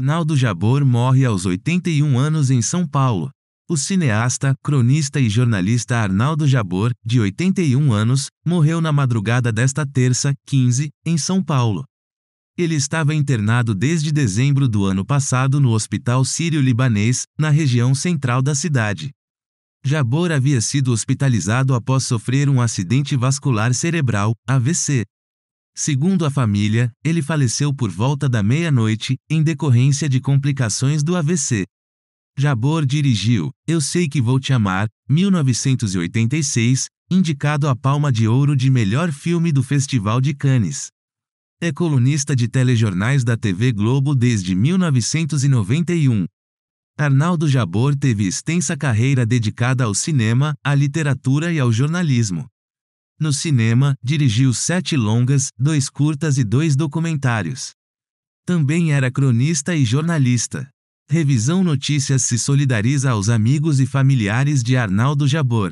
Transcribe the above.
Arnaldo Jabor morre aos 81 anos em São Paulo. O cineasta, cronista e jornalista Arnaldo Jabor, de 81 anos, morreu na madrugada desta terça, 15, em São Paulo. Ele estava internado desde dezembro do ano passado no Hospital Sírio-Libanês, na região central da cidade. Jabor havia sido hospitalizado após sofrer um acidente vascular cerebral, AVC, Segundo a família, ele faleceu por volta da meia-noite, em decorrência de complicações do AVC. Jabor dirigiu Eu Sei Que Vou Te Amar, 1986, indicado a Palma de Ouro de melhor filme do Festival de Cannes. É colunista de telejornais da TV Globo desde 1991. Arnaldo Jabor teve extensa carreira dedicada ao cinema, à literatura e ao jornalismo. No cinema, dirigiu sete longas, dois curtas e dois documentários. Também era cronista e jornalista. Revisão Notícias se solidariza aos amigos e familiares de Arnaldo Jabor.